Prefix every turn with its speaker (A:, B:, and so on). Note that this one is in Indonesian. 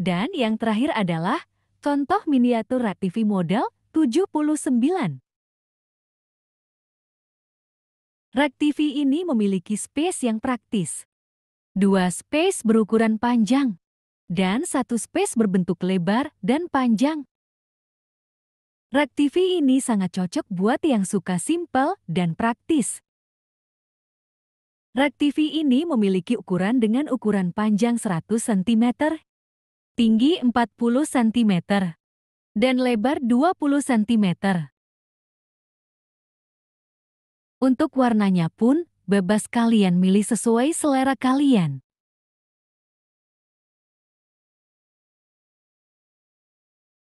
A: Dan yang terakhir adalah contoh miniatur Rativi Model 79. tv ini memiliki space yang praktis. Dua space berukuran panjang, dan satu space berbentuk lebar dan panjang. Rak tv ini sangat cocok buat yang suka simple dan praktis. Rak tv ini memiliki ukuran dengan ukuran panjang 100 cm tinggi 40 cm, dan lebar 20 cm. Untuk warnanya pun, bebas kalian
B: milih sesuai selera kalian.